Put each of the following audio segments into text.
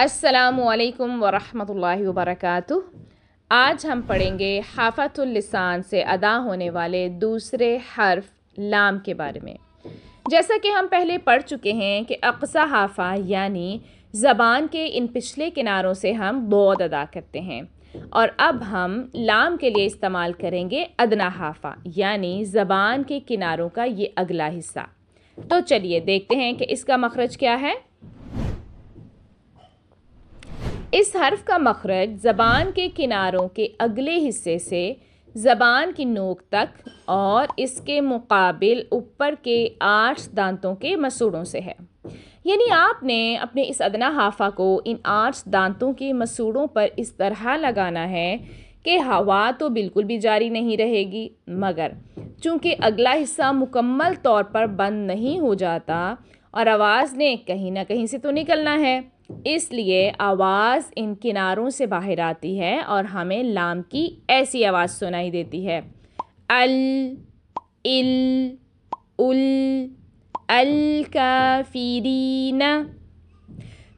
असलकम वरहमल वर्क आज हम पढ़ेंगे हाफ़तुल्लिसान से अदा होने वाले दूसरे हर्फ लाम के बारे में जैसा कि हम पहले पढ़ चुके हैं कि अक्सा हाफ़ा यानी ज़बान के इन पिछले किनारों से हम बौद अदा करते हैं और अब हम लाम के लिए इस्तेमाल करेंगे अदना हाफ़ा यानी ज़बान के किनारों का ये अगला हिस्सा तो चलिए देखते हैं कि इसका मखरज क्या है इस हर्फ का मखरज ज़बान के किनारों के अगले हिस्से से ज़बान की नोक तक और इसके मुकाबिल ऊपर के आठ दांतों के मसूड़ों से है यानी आपने अपने इस अदना हाफा को इन आठ दांतों के मसूड़ों पर इस तरह लगाना है कि हवा तो बिल्कुल भी जारी नहीं रहेगी मगर चूँकि अगला हिस्सा मुकम्मल तौर पर बंद नहीं हो जाता और आवाज़ ने कहीं ना कहीं से तो निकलना है इसलिए आवाज़ इन किनारों से बाहर आती है और हमें लाम की ऐसी आवाज़ सुनाई देती है अल इल उल अल काफीरीन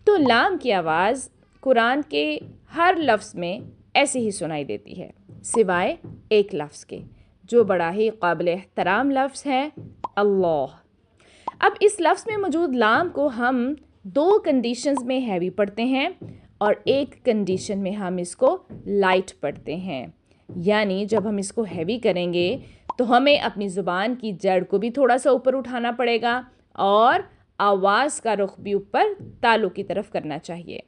तो लाम की आवाज़ कुरान के हर लफ्ज़ में ऐसे ही सुनाई देती है सिवाय एक लफ्ज़ के जो बड़ा ही काबिल एहतराम लफ्ज़ है अल्लाह अब इस लफ्ज़ में मौजूद लाम को हम दो कंडीशंस में हैवी पढ़ते हैं और एक कंडीशन में हम इसको लाइट पढ़ते हैं यानी जब हम इसको हैवी करेंगे तो हमें अपनी ज़ुबान की जड़ को भी थोड़ा सा ऊपर उठाना पड़ेगा और आवाज़ का रुख भी ऊपर तालों की तरफ करना चाहिए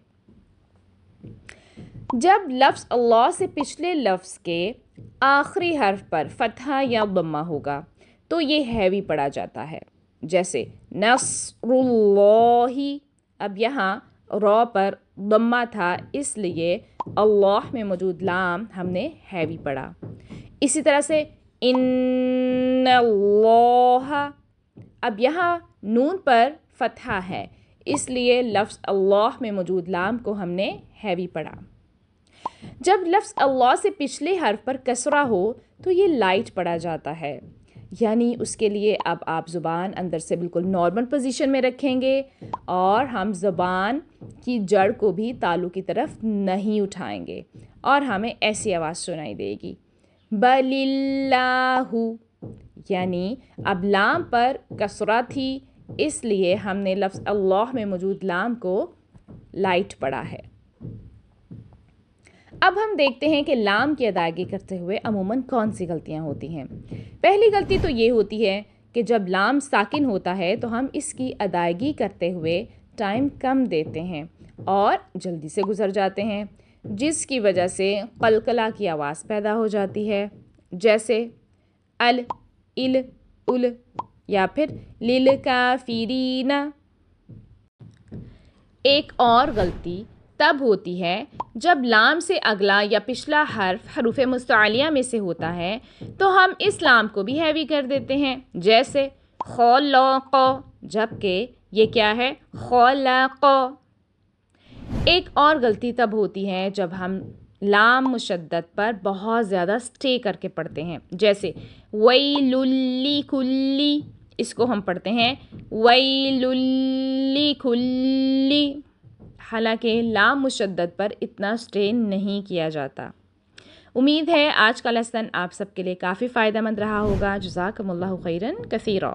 जब लफ्ज़ अल्लाह से पिछले लफ्ज़ के आखिरी हर्फ पर फतह या बम्मा होगा तो ये हैवी पढ़ा जाता है जैसे नसरुल्लाही अब यहाँ रॉ पर दम्मा था इसलिए अल्लाह में मौजूद लाम हमने हैवी पढ़ा इसी तरह से इन अब यहाँ नून पर फतहा है इसलिए लफ्ज़ अल्लाह में मौजूद लाम को हमने हैवी पढ़ा जब लफ्ज़ अल्लाह से पिछले हर्फ पर कसरा हो तो ये लाइट पढ़ा जाता है यानी उसके लिए अब आप ज़ुबान अंदर से बिल्कुल नॉर्मल पोजीशन में रखेंगे और हम जबान की जड़ को भी तालू की तरफ नहीं उठाएंगे और हमें ऐसी आवाज़ सुनाई देगी बलिल्लाहु यानी अब लाम पर कसरा थी इसलिए हमने लफ्ज़ अल्लाह में मौजूद लाम को लाइट पड़ा है अब हम देखते हैं कि लाम की अदायगी करते हुए अमूमन कौन सी गलतियाँ होती हैं पहली गलती तो ये होती है कि जब लाम साकिन होता है तो हम इसकी अदायगी करते हुए टाइम कम देते हैं और जल्दी से गुजर जाते हैं जिसकी वजह से कलकला की आवाज़ पैदा हो जाती है जैसे अल इल उल या फिर लिल का फिरीना एक और गलती तब होती है जब लाम से अगला या पिछला हर्फ हरूफ मुस्तालिया में से होता है तो हम इस लाम को भी हैवी कर देते हैं जैसे खौल लौ जबकि ये क्या है खौल एक और गलती तब होती है जब हम लाम मुशद्दत पर बहुत ज़्यादा स्टे करके पढ़ते हैं जैसे वई लुल्ली कुल्ली इसको हम पढ़ते हैं वई लुल्ली खुल्ली हालांकि लाम मुशद्दत पर इतना स्ट्रेन नहीं किया जाता उम्मीद है आज का लेसन आप सबके लिए काफ़ी फ़ायदेमंद रहा होगा जजाकमल खैरन कसीरा